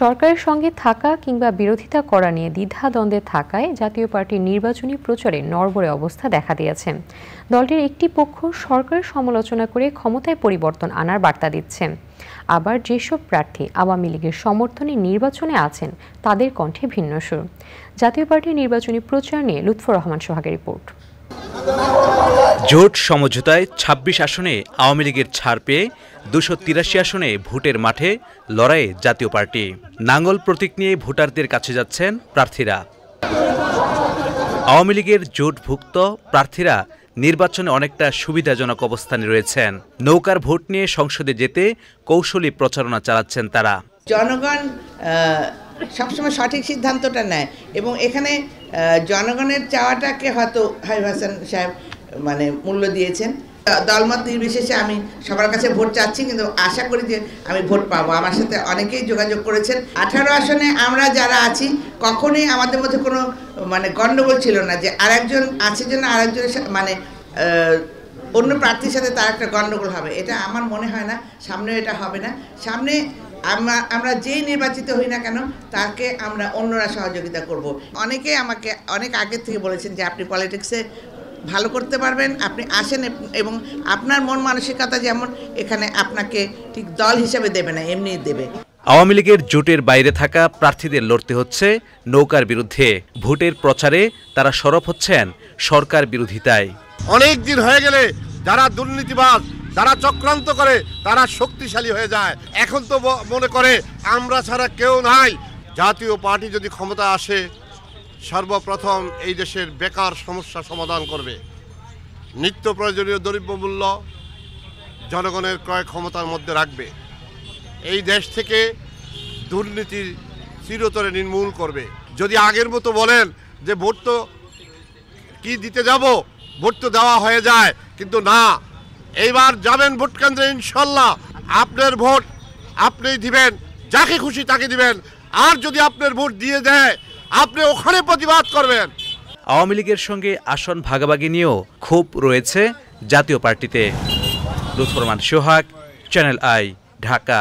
সরকারের সঙ্গে থাকা কিংবা বিরোধিতা করা নিয়ে দ্বিধাদ্বন্দ্বে থাকায় জাতীয় পার্টির নির্বাচনী প্রচারে নরবরে অবস্থা দেখা দিয়েছে দলটির একটি পক্ষ সরকারের সমালোচনা করে ক্ষমতায় পরিবর্তন আনার বার্তা দিচ্ছে আবার যেসব প্রার্থী আওয়ামী লীগের সমর্থনে নির্বাচনে আছেন তাদের কণ্ঠে ভিন্ন সুর জাতীয় পার্টির নির্বাচনী প্রচার নিয়ে লুৎফর রহমান সোহাগের রিপোর্ট জোট সমঝোতায় ২৬ আসনে আওয়ামী লীগের ছাড় পেয়ে দুশো তিরাশি আসনে ভোটের মাঠে লড়াই জাতীয় পার্টি নাঙ্গল প্রতীক নিয়ে ভোটারদের কাছে যাচ্ছেন প্রার্থীরা আওয়ামী লীগের জোটভুক্ত প্রার্থীরা নির্বাচনে অনেকটা সুবিধাজনক অবস্থানে রয়েছেন নৌকার ভোট নিয়ে সংসদে যেতে কৌশলী প্রচারণা চালাচ্ছেন তারা জনগণ সবসময় সঠিক সিদ্ধান্তটা নেয় এবং এখানে জনগণের চাওয়াটাকে হয়তো হাইফ হাসান সাহেব মানে মূল্য দিয়েছেন দলমত নির্বিশেষে আমি সবার কাছে ভোট চাচ্ছি কিন্তু আশা করি যে আমি ভোট পাবো আমার সাথে অনেকেই যোগাযোগ করেছেন আঠারো আসনে আমরা যারা আছি কখনোই আমাদের মধ্যে কোনো মানে গণ্ডগোল ছিল না যে আরেকজন আছে যেন আরেকজনের মানে অন্য প্রার্থীর সাথে তার একটা গণ্ডগোল হবে এটা আমার মনে হয় না সামনে এটা হবে না সামনে আমরা আমরা যেই নির্বাচিত হই না কেন তাকে আমরা অন্যরা সহযোগিতা করব অনেকে আমাকে অনেক আগের থেকে বলেছেন যে আপনি পলিটিক্সে ভালো করতে পারবেন আপনি আসেন এবং আপনার মন মানসিকতা যেমন এখানে আপনাকে ঠিক দল হিসাবে দেবে না এমনি দেবে আওয়ামী লীগের জোটের বাইরে থাকা প্রার্থীদের লড়তে হচ্ছে নৌকার বিরুদ্ধে ভোটের প্রচারে তারা সরব হচ্ছেন সরকার বিরোধিতায় অনেক দিন হয়ে গেলে যারা দুর্নীতিবাদ যারা চক্রান্ত করে তারা শক্তিশালী হয়ে যায় এখন তো মনে করে আমরা ছাড়া কেউ নাই জাতীয় পার্টি যদি ক্ষমতা আসে সর্বপ্রথম এই দেশের বেকার সমস্যা সমাধান করবে নিত্য প্রয়োজনীয় দ্রব্যমূল্য জনগণের ক্রয় ক্ষমতার মধ্যে রাখবে এই দেশ থেকে দুর্নীতির চিরতরে নির্মূল করবে যদি আগের মতো বলেন যে ভোট তো কী দিতে যাব ভোট তো দেওয়া হয়ে যায় কিন্তু না এইবার যাবেন ভোট কেন্দ্রে ইনশাল্লাহ আপনার ভোট আপনিই দিবেন যাকে খুশি তাকে দিবেন আর যদি আপনার ভোট দিয়ে দেয় আপনি ওখানে প্রতিবাদ করবেন আওয়ামী লীগের সঙ্গে আসন ভাগাভাগি নিয়েও খুব রয়েছে জাতীয় পার্টিতে লুৎফরমান সোহাগ চ্যানেল আই ঢাকা